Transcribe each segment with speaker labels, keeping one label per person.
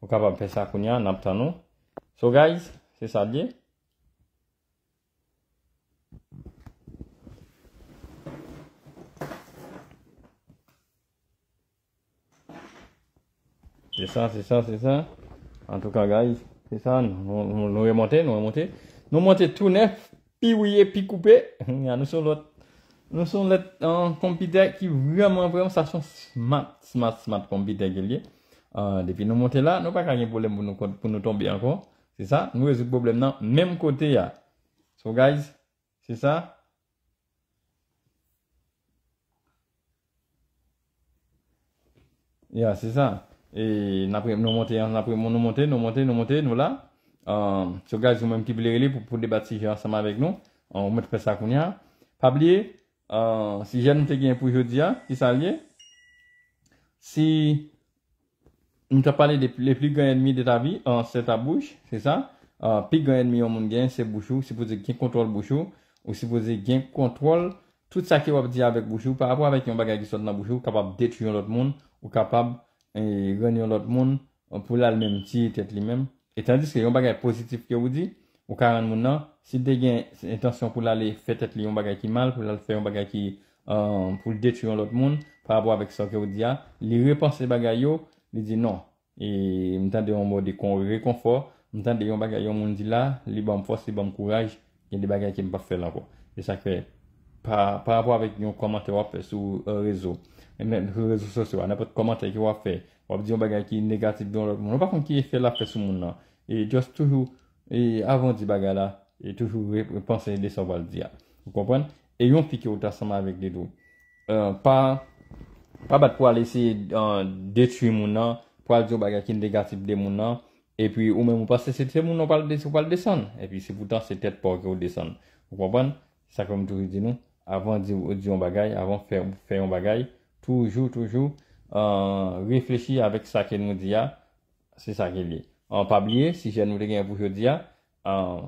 Speaker 1: Ou kap ap fè sa koun ya, nap tan nou. So guys, se sa diye. Se sa, se sa, se sa. An tou ka guys, se sa, nou remonte, nou remonte. Nou remonte tou nef, pi wye, pi koupe. Nou son lè kompite ki vreman vreman sa son smart, smart, smart kompite gelye. Ah, depuis nous monter là, nous pas qu'un problème pour nous, pour nous tomber encore. C'est ça, nous résout problème là, même côté là. So guys, c'est ça. Yeah, c'est ça. Et nous après nous monter, nous monter, nous monter, nous là. Euh, so guys, vous même qui voulez aller pour, pour débattre ensemble avec nous. On va mettre ça qu'on a. Pas oublier, euh, si j'aime te gagner pour aujourd'hui, hein, qui s'allie. Si M te pale depi le pli ganyenmi de ta vi, an se ta bouche, se sa, pi ganyenmi yon moun gen, se bouchou, se pouze gen kontrol bouchou, ou se pouze gen kontrol tout sa ki wap diya vek bouchou, par apwa vek yon bagay ki sot nan bouchou, kapab detu yon lot moun, ou kapab ganyen lot moun euh, pou la l menm ti, tet li menm. Etan diske yon bagay pozitif ki wou di, ou karan moun nan, si de gen etansyon pou la le fetet li yon bagay ki mal, pou la le fe yon bagay ki, euh, pou detu yon lot moun, par apwa vek sa ki wou diya, ah, li repanse bagay yo, Li di non. E mwen tan de yon mode kon rekonfor. Mwen tan de yon bagay yon moun di la. Li ba m fos, li ba m kouraj. Yon di bagay ki m pa fè lan kwa. E sakre. Pa rapo avèk yon komante wap fè sou rezo. E men rezo sosyo wap. Nèpot komante wap fè. Wap di yon bagay ki negatif non, non. yon lòk moun. Wap kon ki fè la fè sou moun nan. E just toujou. E avon di bagay la. E toujou repanse de sa wal di ya. Ou kompwen? E yon fik yo ta sama avèk de dou. Euh, pa. Pa bat pou al ese detui moun nan, pou al di ou bagay kin degatib de moun nan, epi ou men mou pasese se te moun nan pal desen, epi se poutan se tet pou akè ou desen. Wapan, sa komitou yu di nou, avan di ou di yon bagay, avan fè yon bagay, toujou toujou, riflechi avèk sa ke nou di ya, se sa ke li. An pabliye, si jen nou de gen pou yon di ya, euh,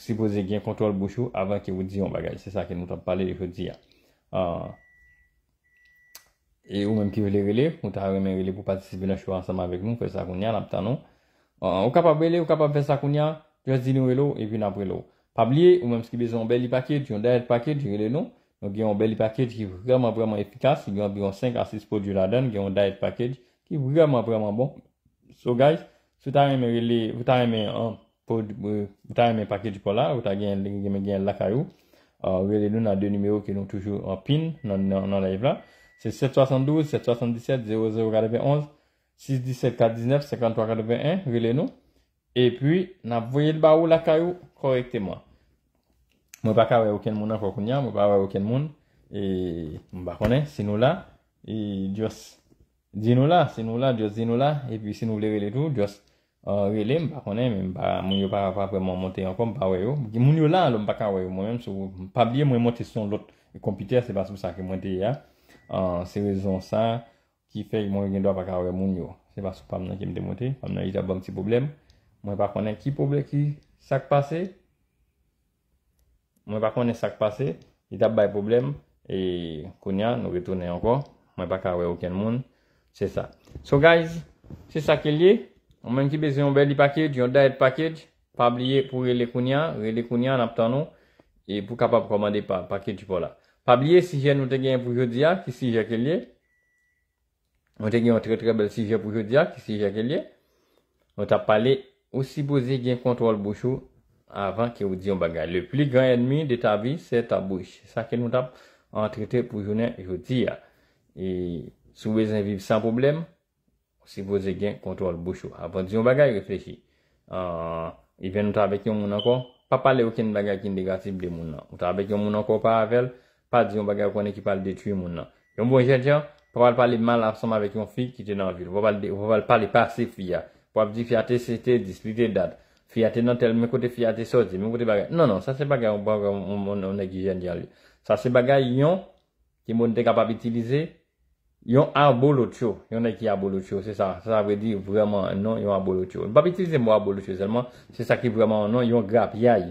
Speaker 1: si pose gen kontrol bouchou avan ke ou di yon bagay, se sa ke nou tan pale yon di ya. Euh, An... E ou menm ki vele rele, ou ta remen rele pou pati si bine chwa ansama vek moun, fe sakounya la pta nou. Ou kapap rele, ou kapap fe sakounya, jaz di nou rele ou evi nan rele ou. Pablie, ou menm skibè zon beli paket, yon dayet paket, rele nou. Nou gen yon beli paket ki vreman breman epikas, yon biyon 5 asis pou djou la den, gen yon dayet paket ki vreman breman bon. So guys, sou ta remen rele, ou ta remen euh, paket pou la, ou ta gen lakayou. Ou euh, rele nou nan de numero ki nou toujou pin nan live la. C'est 772 777 0091 617 419 53 nous Et puis, n'a voyé le la caillou correctement. Je ne pas aucun monde encore, je ne pas aucun monde. Et je ne pas, si nous là, et nous là, si nous là, nous là, et puis si nous voulez tout, Dieu je ne pas, je ne pas vraiment monter encore, pas là, je ne pas moi-même, pas oublier, moi monter sur l'autre computer, c'est pas pour ça que hein. Se rezon sa, ki fek mwen gen do apaka wè moun yo. Se basou pamnen ki m demote. Pamnen itap ban ksi problem. Mwen pa konen ki problem ki sak pase. Mwen pa konen sak pase. Itap bay problem. E kounia nou retoune anko. Mwen pa kare wè okèn moun. Se sa. So guys, se sa ke liye. Mwen ki beze yon beli paket, yon diet paket. Pa bliye pou rele kounia. Rele kounia an ap tan nou. E pou kapap komande paket yon paket. Pabliye sijen nou te gen pou jodi a, ki sijen ke liye. Nou te gen an tre tre bel sijen pou jodi a, ki sijen ke liye. Nou tap pale, ou si boze gen kontrol bouchou, avan ke ou diyon bagay. Le pli gran enmi de ta vi, se ta bouch. Sa ke nou tap an trete pou jonen jodi a. E sou wezen vive san problem, ou si boze gen kontrol bouchou. Avan diyon bagay, reflechi. I ven nou ta beke yon moun anko, pa pale ouken bagay kin negatif de moun anko. Ou ta beke yon moun anko pa avel, pa di yon bagay w konen ki pale detu yon moun nan. Yon moun gen diyan, pou wale pale mal asom avèk yon fi ki tenan vil. Wale pale pale pase fia. Pou wale di fia te sete, disli te dad. Fia te nan tel, mwen kote fia te sozi. Mwen kote bagay. Non, non, sa se bagay yon moun nek ki gen diyan li. Sa se bagay yon, ki moun dek apap itilize, yon arbolotyo. Yon nek ki arbolotyo, se sa. Sa avè di vreman nan yon arbolotyo. Mwen pap itilize moun arbolotyo selman, se sa ki vreman nan yon grap yay.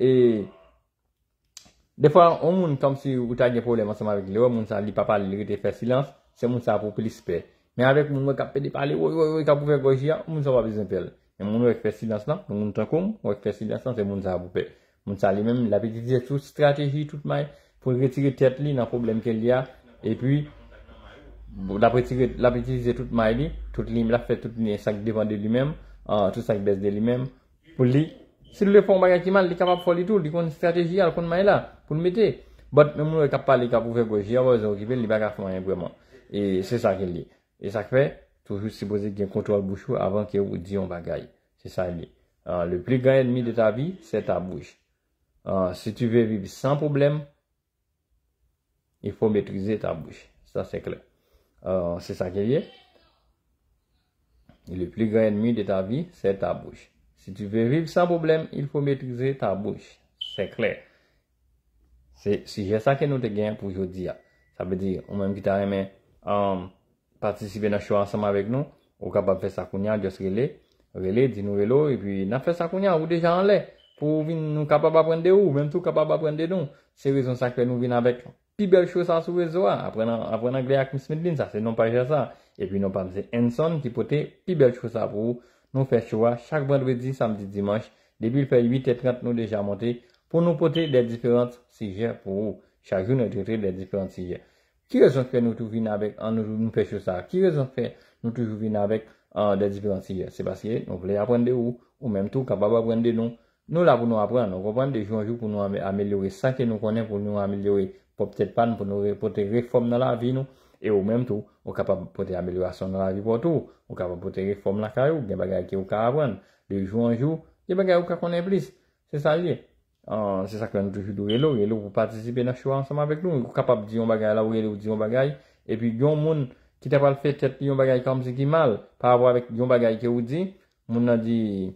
Speaker 1: E, defwa, ou moun, kom si ou ta gen problem asema vek le ou, moun sa li pa pale, li rete fe silans, se moun sa apope li sepe. Me avek, moun wek apede pale, ou, ou, ou, ka pou fe goji ya, moun sa wap bezen pel. E moun wek fe silans lan, moun tan koum, wek fe silans lan, se moun sa apope. Moun sa li men, lape itize sou, strategi tout may, pou retire tet li nan problem ke li ya. E pi, lape itize tout may li, tout li me lape fe, tout li sak devande li men, tout sak bezde li men, pou li... Se li le fon bagay ki man, li kapap foli tou, di kon strategi al kon may la, pou n mette. Bot, moun le kap pali kap pou vek wè, jir wè, zon ki ven li bagay fon yon gweman. E se sa ke li. E sa kwe, toujou se pose gen kontrol bouchou avan ke ou diyon bagay. Se sa li. Le pli ganyen mi de ta vi, se ta bouch. Euh, se tu ve vivi san problem, e fò mètrize ta bouch. Sa se kwe. Se sa ke li. Le pli ganyen mi de ta vi, se ta bouch. Si tu veux vivre sans problème, il faut maîtriser ta bouche. C'est clair. C'est sujet ça que nous te gagnons pour aujourd'hui. Hein. Ça veut dire, on même qui t'a euh, participer dans le show ensemble avec nous, ou capable de faire ça qu'on a, juste relais, relais, dis-nous vélo, et puis, n'a fait ça qu'on a, ou déjà en l'air, pour nous capable d'apprendre de ou, même tout capable d'apprendre de nous. C'est raison ça que nous venons avec plus belle chose sur sur réseau apprendre hein. apprendre anglais avec Miss Medlin, ça c'est non pas ça et puis non pas c'est Hanson qui être plus belle chose pour vous. Nou fè chowa chak bandwedi, samdi, dimanj, debil fè 8 et 30 nou deja monte pou nou pote de diferent sijer pou ou. Chak jou nou trote de diferent sijer. Ki rezon fè nou toujou vin avek an nou fè chosa? Ki rezon fè nou toujou vin avek an de diferent sijer? Se baske nou vle apende ou ou menm tou kapaba apende nou. Nou la pou nou apende, nou repende jou an jou pou nou ameliori. Sanke nou konen pou nou ameliori. Po ptet pan pou nou pote reform nan la vi nou. E ou menm tou, ou kapap pote amelwasyon nan la vi potou, ou kapap pote reform lakay ou, gen bagay ki ou ka avwen, de jou an jou, gen bagay ou ka konen blis. Se sa ye, se sa kwen tou jidou elou, elou pou patisipe nan chouan ansama vek loun, ou kapap di yon bagay la ou elou di yon bagay, e pi yon moun ki tapal fetet yon bagay kam se ki mal, pa avwa vek yon bagay ki ou di, moun nan di,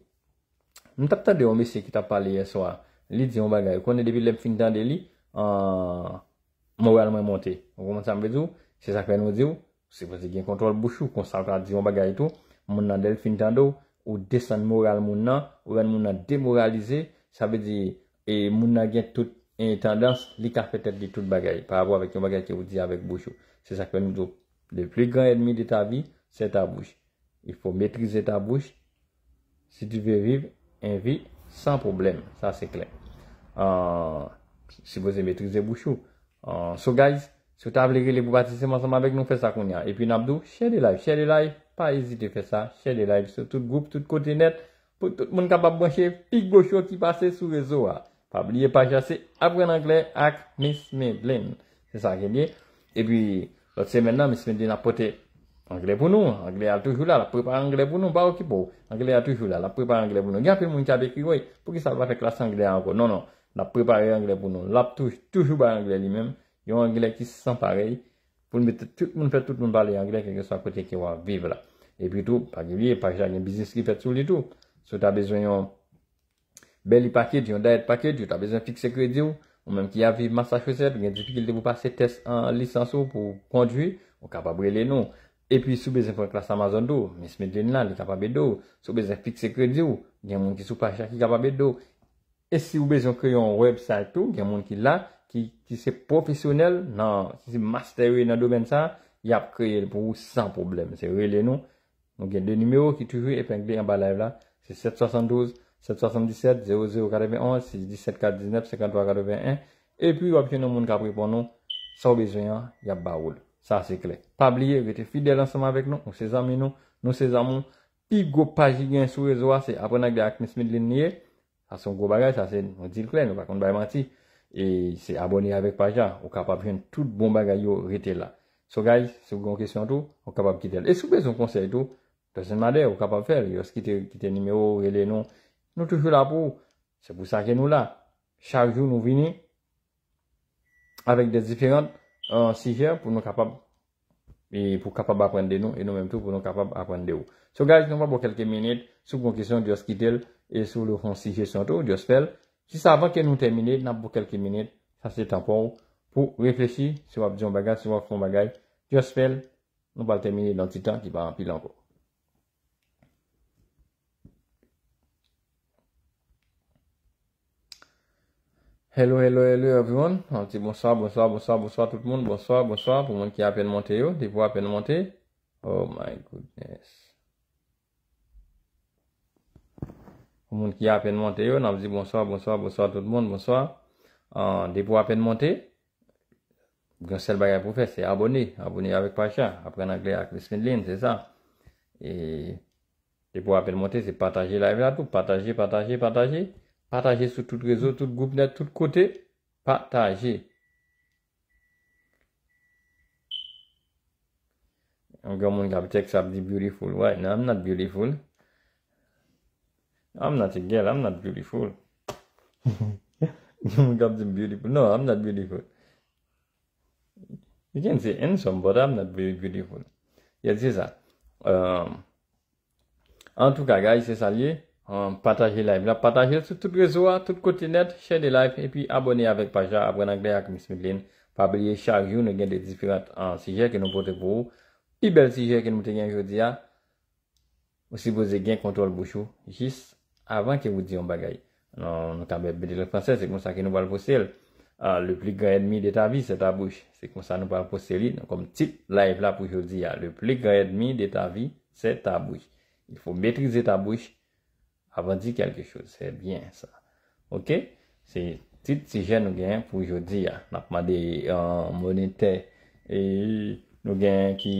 Speaker 1: moun tapta de yon mesye ki tapal ye swa, li di yon bagay, konen debi lem finitande li, mou an mwen monte, moun mwen mwen mwen mwen mwen mwen mwen mwen mwen mwen Se sa kwen nou di ou, se voze gen kontrol bouchou, konsantran di yon bagay tou, moun nan del finitandou, ou desan moral moun nan, ou ren moun nan demoralize, sa be di, e moun nan gen tout intandans, li ka fetet di tout bagay, par avou avèk yon bagay ki ou di avèk bouchou. Se sa kwen nou di ou, le pli gran enmi de ta vi, se ta bouch. Yfo metrize ta bouch, se ti ve vive en vi san probleme, sa se euh, klen. Se voze metrize bouchou, euh, so guys, Sou ta avle rele pou patise monsanman vek nou fe sakoun ya. E pi nabdou, share de live, share de live. Pa ezite fe sa, share de live sou tout group, tout kote net. Pou tout moun kapap bwanshe, fik gosho ki pase sou rezo a. Pa blye pa jase, apren angle ak Miss Madeleine. Se sa, genye. E pi, lot se men nan, Miss Madeleine apote angle pou nou. Angle a toujou la, la prepar angle pou nou, pa ou ki pou. Angle a toujou la, la prepar angle pou nou. Gen fe moun chabe ki wey, pou ki sa va fe klas angle anko. Non, non, la prepar angle pou nou. Lab toujou ba angle li menm. Yon angle ki san parey pou mwen fè tout moun pale yon angle ke yon san kotey ki wang vive la. E pi tout, pa gilie, pa jay gen bizis ki fè tout li tout. Sou ta bezon yon beli paket, yon dayet paket, yon ta bezon fik se kredi ou, ou menm ki yaviv masaj fosep, yon tipi kil devou pase test an lisansou pou kondvi, ou kapabre le nou. E pi sou bezon fòn klas Amazon dou, mis medlen la, li kapabbe dou. Sou bezon fik se kredi ou, gen moun ki sou pa jay ki kapabbe dou. E si ou bezon kreyon website ou, gen moun ki la, ki se profisyonel nan, ki se masteri nan do ben sa, yap kreye pou sa probleme, se rele nou, nou gen de numero ki toujou, epen kde yon ba live la, se 772-777-0091, se 17419-5381, epi wapke nou moun kapri pou nou, sa ou bezoyan, yap ba oul, sa se kre. Pabliye, ve te fidel ansama vek nou, nou se zami nou, nou se zami nou, pi go pajigyan sou rezoa, se aprena gde akme smidlin liye, sa son go bagay, sa se nou dil kre, nou bakon ba yon mati, E se abonye avek pajan, ou kapap jen tout bon bagay yo rete la. So guys, sou bon kresyon tou, ou kapap kitel. E soube sou konsey tou, pesen madè, ou kapap fel. Yo skite nimeyo, rele nou, nou toujou la pou. Se pou saje nou la, chaljou nou vini. Avek de ziferant, an sijer pou nou kapap. E pou kapap aprende nou, e nou menm tou pou nou kapap aprende ou. So guys, nou va pou kelke menit, sou bon kresyon, dios kitel. E sou lou an sijer san tou, dios fel. Jisa avan ke nou temine, nan pou kelke minute, sa se tanpon ou, pou refleksi, si wap diyon bagay, si wap kon bagay, just fell, nou pal temine dan ti tan ki pa anpile anko. Hello, hello, hello everyone, bonsoir, bonsoir, bonsoir, bonsoir tout moun, bonsoir, bonsoir pou moun ki apen monte yo, oh, di pou apen monte, oh my goodness. Moun ki apen monte yo, nan ap zi bonsoy, bonsoy, bonsoy, tout moun, bonsoy. An depo apen monte. Gyon sel bagay pou fè, se abonye. Abonye avèk pa chan. Apren anglè a Christian Lin, se sa. E depo apen monte, se patajè live la pou. Patajè, patajè, patajè. Patajè sou tout rezo, tout goup net, tout kote. Patajè. An gyo moun gwa ap chèk sa ap zi beautiful, wè nan ap not beautiful. I'm not a girl, I'm not beautiful. You can't say beautiful, no, I'm not beautiful. You can say handsome, but I'm not very beautiful. Ya, zi za. Euh, en touka, ga, yi se salye, pataje live. La pataje, toutou prezou, toutou kote net, share de live, e pi abone avèk pa ja, abranak de ak mis mi glen, pa belye chak yon, gen de diferat an euh, sije ke nou pote pou. I bel sije ke nou te gen jodi ya, ou si boze gen kontrol bouchou, jis. Avan ke wou di yon bagay. Non, nou kabe bedi lèk fransè, se kon sa ki nou pal posèl. Le plik gra yedmi de ta vi, se ta bouj. Se kon sa nou pal posèli, nou kom tit live la pou jodi ya. Ah, le plik gra yedmi de ta vi, se ta bouj. Yifou betrize ta bouj, avan di kelke chouz. Se bien sa. Ok? Se tit ti jè nou gen pou jodi ya. Napma de monete, nou gen ki...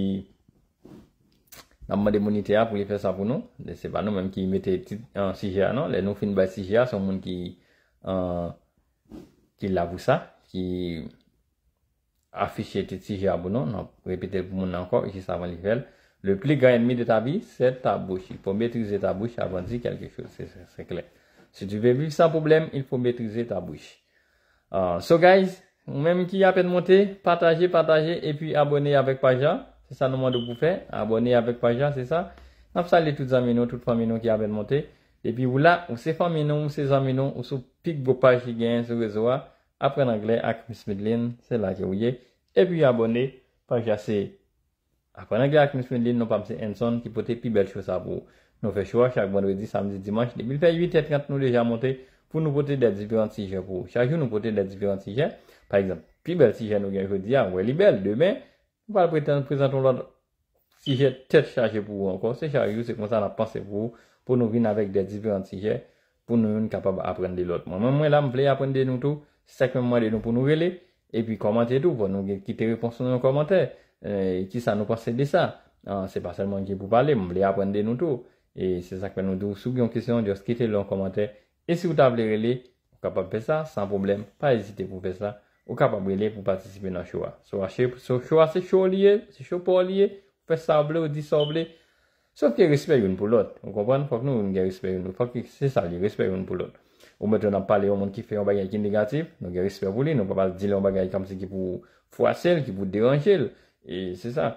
Speaker 1: Nous avons demandé pour les faire ça pour nous. Ce n'est pas nous même qui mettait un CGA, Non? Les nous finissons par CGA sont gens qui, euh, qui l'a ça, qui affichent le CGA pour nous. répéter pour nous encore, juste avant le faire. Le plus grand ennemi de ta vie, c'est ta bouche. Il faut maîtriser ta bouche avant de dire quelque chose. C'est clair. Si tu veux vivre sans problème, il faut maîtriser ta bouche. Ah, so guys, même qui a peine monté, partagez, partagez et puis abonnez avec Paja. Se sa nou mandou pou fè, abonè avèk pajan, se sa. Namp sa lè tout zaminon, tout faminon ki avèl montè. E pi ou la, ou se faminon, ou se zaminon, ou sou pik bopaj li gen sou rezo a. Apreng lè ak mis medlin, se la ki ou ye. E pi abonè pajan se. Apreng lè ak mis medlin nou pamse en son ki pote pi bel chosa pou. Nou fè chwa chak bandwedi, samdi, dimanj, debil fè 8 et 30 nou deja montè pou nou pote de diferent sijen pou. Chak jou nou pote de diferent sijen. Par exemple, pi bel sijen nou gen jodi a, ah wè li bel demen. Ou pal preten prezenton lot sije tet chaje pou ou ankon, se chaje ou se kon sa la panse pou ou, pou nou vin avèk de diperante sije, pou nou yon kapab apren de lot. Mwen mwen la m vle apren de nou tou, se se kwen mwen de nou pou nou rele, e pi komante etou, pou nou kite reponson nou komante, e ki sa nou panse de sa, se pa selman ki pou pale, m vle apren de nou tou, e se se kwen nou tou, soubyon kisyon, dios kite lon komante, e si ou ta vle rele, m kapab pe sa, san problem, pa esite pou pe sa. Ou kapabre li pou patisipe nan choua. Sou choua se chou liye, se chou pou liye, ou fe sable ou disable, saf ki resper yon pou lot. Ou kompren, fok nou yon ge resper yon pou lot. Fok ki se sa li resper yon pou lot. Ou meton nan pale yon moun ki fe yon bagay kin negatif, nou ge resper pou li, nou pa pale dile yon bagay kamsi ki pou fwa sel, ki pou deranjel. E se sa.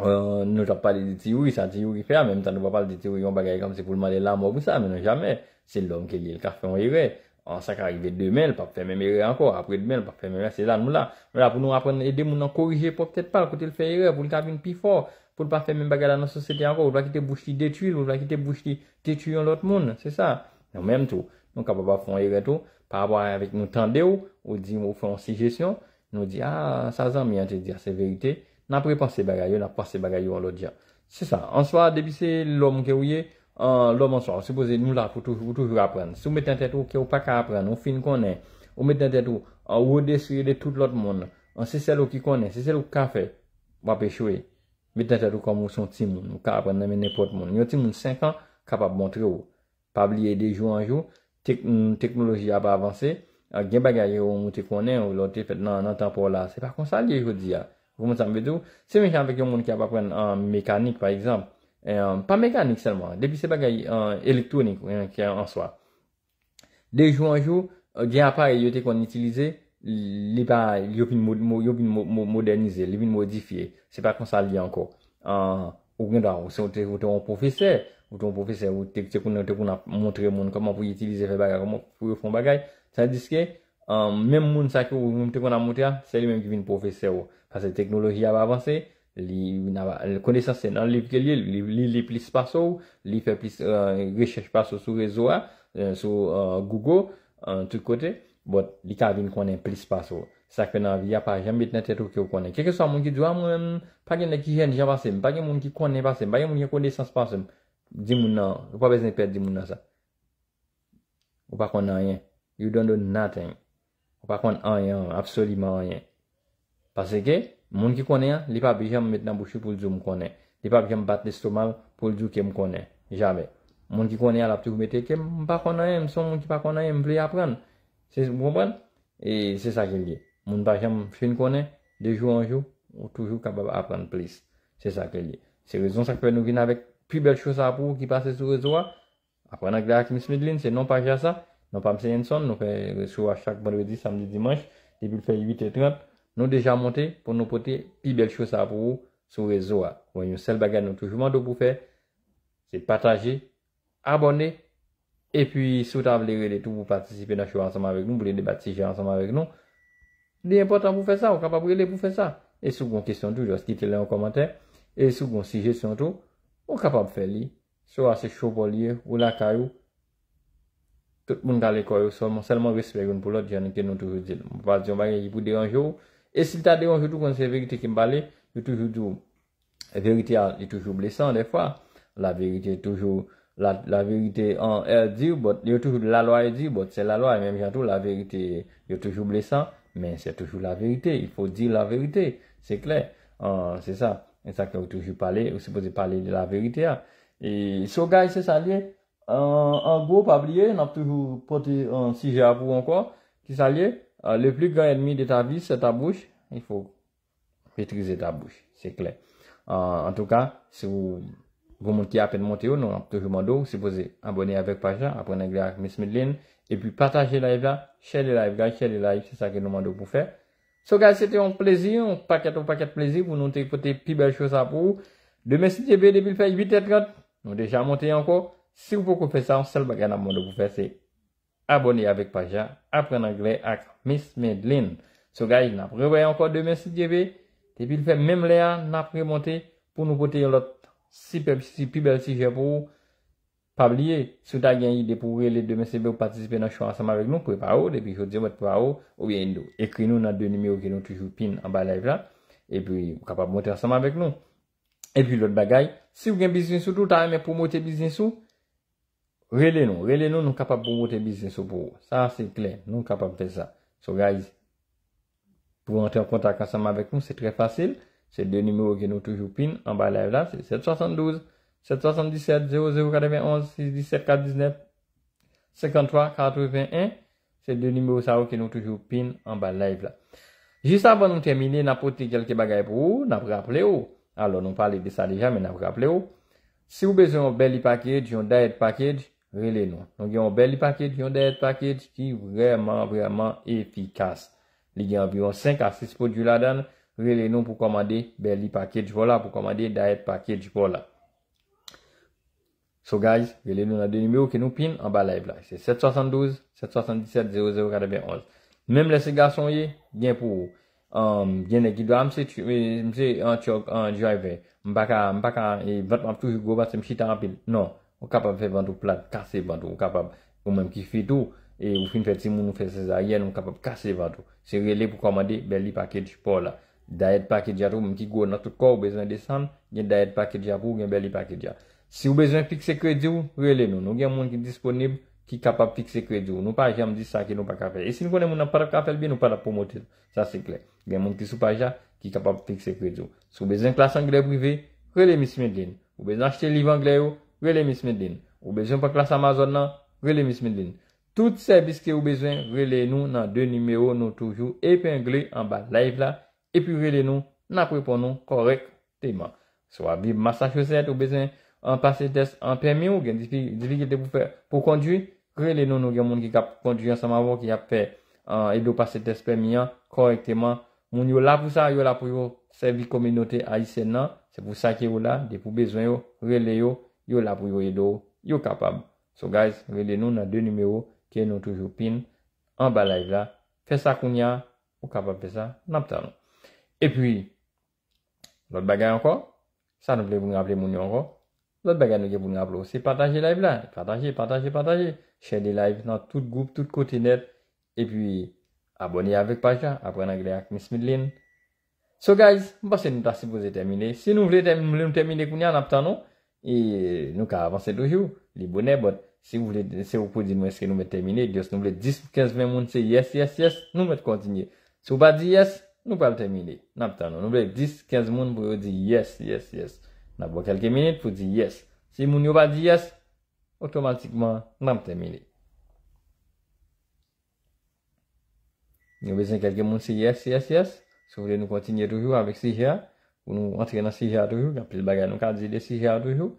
Speaker 1: Euh, nou tap pale di ti yuri, sa ti yuri fe, a menm tan nou pa pale di ti yuri yon bagay kamsi pou lman de la mok ou sa, men nou jame, se l lom ke li yon kafon yiret. An sak arive demen, pa pou fè mèm erè anko, apre demen, pa pou fè mèm erè se lan mou la. Mou la pou nou apren edè moun nan korije pou ptèt pal, pou tè l fè erè, pou l tapin pi for, pou l pa fè mèm bagay la nan sosyete anko, ou l wakite bou chli detuil, ou l wakite bou chli tetuil an lot moun, se sa. Nan mèm tou, nou kap wap fèm erè tou, pa wap wèk nou tan de ou, ou di mou fèm se jesyon, nou di a ah, sa zan mi an te di a ah, se verite, nan pou l panse bagay yo, nan panse bagay yo an lot di a. Se sa, an so a depise l om ke ou ye Lo monswa, sepose nou la pou toujou apren. Se ou mette nan tete ou ke euh, ou pa ka apren, ou fin konen, ou mette nan tete ou ou de souye de tout l'ot moun, an se sel ou ki konen, se sel ou ka fe, wap e chowe. Mette nan tete ou kon moun son timoun, ou ka apren nan men nepot moun. Nyon timoun 5 an, kapap montre ou. Pa bliye de jou an jou, teknoloji ap avanse, euh, gen bagaje ou moun te konen, ou l'ot te fet nan an tampo la. Se par kon sa liye jodi ya. Wou monsan mbedou, se mwen jan vek yon moun ki ap apren an mekanik par exemple, Pa meganik selman, depi se bagay elektronik en swa. Dejou anjou, gen euh, apare yo te kon itilize, li pa yopin modernize, li vin modifiye. Se pa kon sa li anko. Euh, ou gen dan, ou te wou te wou profese, ou te wou profese, ou te wou te wou te wou na montre moun koman pou yi itilize fe bagay, pou yu fon bagay. San diske, euh, menm moun sa ki wou te wou te wou na montre, se li menm ki vin profese wou. Fase teknologi av avanse. Li kone san se nan liv ke li, li li plis pa sou, li fe plis, euh, rechech pa sou euh, sou rezo euh, a, sou Google, tout kote, bot, li ka avin konen plis pa sou. Sakpe nan vi, ya pa, jan bit nan tetou ki yo konen. Kekè sa, moun ki dwa moun, pa gen ne ki jen jan pa se, pa gen moun ki konen pa se, pa gen moun gen kone san se pa se, di moun nan, yo pa bezne pet di moun nan sa. Ou pa konen ayen, you don't do nothing. Ou pa konen ayen, apsoliman ayen. Pase ke? Moun ki konè, li pa bi jèm mèt nan bouchè pou l'zou m konè. Li pa bi jèm bat l'estomal pou l'zou ke m konè. Jave. Moun ki konè, la ptou kou mètè, ke m pa konè, m son moun ki pa konè, m vle apren. Se m wopan? E se sa ke li. Moun pa jèm fin konè, de jou an jou, ou toujou kapab apren plis. Se sa ke li. Se rezon sa kwen nou vin avèk pi bel chous apou ki pase sou rezoa, apwen ak lè ak mi smidlin, se non pa jè sa, non pa mse yen son, nou fè resou a chak madredi, samdi, dimanj, Nou deja monte pou nou pote pi bel chou sa pou ou sou rezo a. Wanyon sel bagay nou toujman do pou fe. Se pataje, abone, e pi sou tab le rele tou pou patisipe nan chou anseman vek nou. Bule debat si je anseman vek nou. Ne important pou fe sa, ou kapab rele pou fe sa. E sou kon kison tou, jos kite le an komantè. E sou kon sije son tou, ou kapab fe li. Sou ase chou pou li, ou la karou. Tout moun gale korou, sol moun selman resperoun pou lot janen ke nou toujman bon, di. Vazyon bagay, pou deranjou ou. E sil ta deyon, joutou kon se verite ki mbale, joutou joutou, verite a, joutou joutou blesan de fwa. La verite, joutou joutou, la verite, an, el di, bot, joutou joutou, la loa, el di, bot, se la loa, e menm jantou, la verite, joutou joutou blesan, men, se joutou joutou la verite, il fò di la verite, se kler, an, se sa, en sa ki an, joutou joutou pale, ou se pose pale de la verite a, e, so gay se salye, an, an, gwo pabliye, nan ptoujou pote, an, si je avou anko, ki salye, Euh, le plus grand ennemi de ta vie, c'est ta bouche. Il faut maîtriser ta bouche, c'est clair. Euh, en tout cas, si vous, vous montiez à peine monter, nous avons toujours supposé abonner avec Pacha, apprendre avec Miss Medline et puis partager la live là, share les live, guys, share les live, c'est ça que nous demandons pour faire. So, guys, c'était un plaisir, un paquet, paquet de plaisir pour nous t'écouter plus belle chose à vous. Demain, si tu es depuis 8h30, nous déjà monté encore. Si vous pouvez faire ça, on seul bagage à pour faire, c'est abonè avèk pajè, apren anglè ak Miss Madeleine. So ga, il nan preway anko 2006 GB, tepi il fè mèm lè an nan premontè pou nou pote yon lot si pi bel si jè pou pabliye sou ta gen yi depourè lè 2006 GB ou patisipe nan chouan asama avèk nou, prepa ou, tepi chou djemot prepa ou, ou yen yon nou ekri nou nan 2 nime ou gen nou toujou pin an ba live la, e pi kapap montè asama avèk nou. E pi lot bagay, si w gen bizinsou, tout an yon mè promote bizinsou, Rele nou, rele nou nou kapap pou wote biznes sou pou ou. Sa se klen, nou kapap te sa. So guys, pou ante an kontak asama vek ou, se tre fasil. Se de numero ke nou toujou pin, an ba live la, se 772, 777, 0091, 67419, 53, 81. Se de numero sa ou ke nou toujou pin, an ba live la. Jist avan nou termine, napote kelke bagay pou ou, napraple ou. Alo nou pale de sa deja, men napraple ou. Si ou bezon ou beli paked, yon dayet paked. Rele nou, nou genyon bel li paket, genyon dayet paket ki vreman vreman efikas. Li genyon vreman 5 a 6 pot jula dan, rele nou pou komande bel li paket jwola pou komande dayet paket jwola. So guys, rele nou nan de nume ou ke nou pin an ba live la. Se 772-777-00-411. Mem lese gason ye, gen pou genye gidwa, mse an chok an jway ve. M baka, m baka, e vatman ptou jugo vatse m chita an pin. Non. Ou kapab fe vantou plat, kase vantou. Ou kapab, ou menm ki fitou, e ou fin feti moun ou fe sezaryen, ou kapab kase vantou. Se rele pou komade, beli paket jupo la. Dayet paket jatou, menm ki gwo natou kor, ou bezan desan, gen dayet paket japou, gen beli paket jatou. Si ou bezan fik sekredi ou, rele nou. Nou gen moun ki disponib, ki kapab fik sekredi ou. Nou pa jam di sa ki nou pa kafe. E si nou konen moun apad ap kafel bi, nou pad ap pomote. Sa se klek. Gen moun ki sou paja, ki kapab fik sekredi ou. Se rele mis med din. Ou bezwen pa klas Amazon nan, rele mis med din. Tout servis ke ou bezwen, rele nou nan de numero nou toujou epengle an ba live la, epi rele nou nan pripon nou korek teman. So a bi masak choset, ou bezwen an pase test an permi ou gen difi kete pou fè pou kondwi, rele nou nou gen moun ki kap kondwi an saman vò ki ap fè an edo pase test permi an korek teman. Moun yo la pou sa, yo la pou yo servis kominote a isen nan, se pou sa ke ou la de pou bezwen yo, rele yo Yo la pou yo edo, yo kapab. So guys, rele nou nan de numero ke nou toujou pin, an ba live la, fe sa koun ya, ou kapab pe sa, nap tan nou. E pi, lot bagay anko, sa nou ple pou nga ple moun yo anko, lot bagay nou ke pou nga ple ou se, pataje live la, pataje, pataje, pataje, chen de live nan tout group, tout kotinet, e pi, abone avek paj la, apre nan gley ak mis midline. So guys, mba se nou ta sipoze termine, se nou vle nou termine koun ya nap tan nou, et nous avons avancé toujours. Les bonnets, bon. Si vous voulez, si vous pouvez dire, est-ce que nous mettons terminer, Dieu, nous voulons 10, 15, 20 monde, c'est yes, yes, yes, nous mettons continuer. Si vous pas dit yes, nous pas terminer. Nous voulons 10, 15 monde pour dire yes, yes, yes. Nous avons quelques minutes pour dire yes. Si vous n'avez pas dit yes, automatiquement, nous avons terminé. Nous avons besoin de quelques monde, c'est yes, yes, yes. Si vous voulez, nous continuer toujours avec ce Poun nou atrena sija toujou. Kapil bagay nou kalzide sija toujou.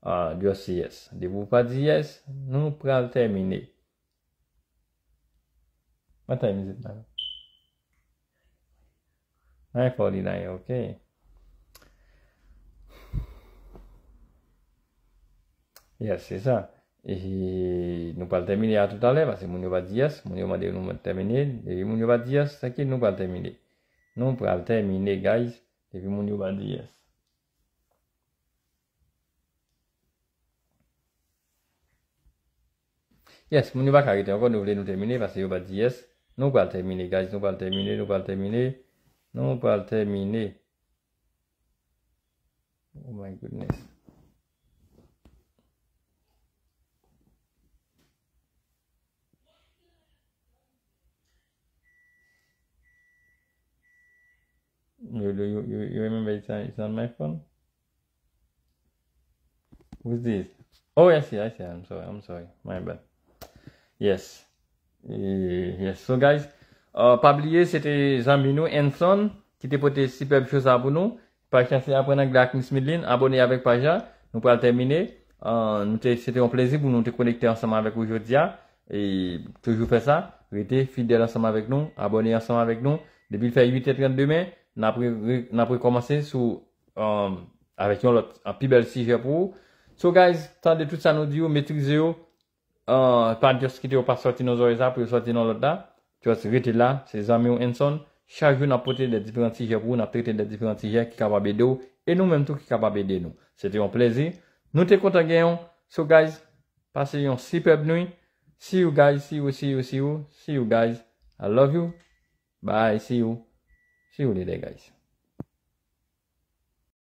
Speaker 1: A, diyo siyes. Dibou pat siyes. Nou pral temine. Mat temine zet nan. A, foli nan e. Ok. Yes, se sa. E, nou pral temine ato tale. Vase moun yo pat siyes. Moun yo ma dev nou pat temine. E, moun yo pat siyes. Saki nou pral temine. Nou pral temine, guys. Teke moun yu pa diyes. Yes, moun yu pa kakiten. Oko, nou vle nou temine. Pase yu pa diyes. Nou pal temine, guys. Nou pal temine, nou pal temine. Nou pal temine. Oh my goodness. You remember it's on my phone? Who's this? Oh, I see, I see. I'm sorry, I'm sorry. My bad. Yes. Eh, yes. So guys, euh, Pablier, c'était Jean-Benoit Ensone qui était pour tes superbes choses à vous nous. Pari chansé à prendre un glaque, Miss Midline. Abonnez avec Paja. Nous pourrons le terminer. Euh, c'était un plaisir pour nous. On était connectés ensemble avec vous aujourd'hui. Et toujours fait ça. Vous étiez fidèles ensemble avec nous. Abonnez ensemble avec nous. Depuis le février 8 et 32 mai. Na pou um, yon lot api bel sije pou ou. So guys, tan de tout sa nou di ou, metrize ou. Uh, pa just kite ou pa sorti nou zo e za, pou yo sorti nou lot da. Just rete la, se zami ou enson. Chaje ou na pote de diferent sije pou ou, na trete de diferent sije ki kaba bede ou. E nou menm tou ki kaba bede nou. Se te yon plezi. Nou te konta gen yon. So guys, pase yon sipep nou. See you guys, see you, see you, see you. See you guys, I love you. Bye, see you. Segurei legais.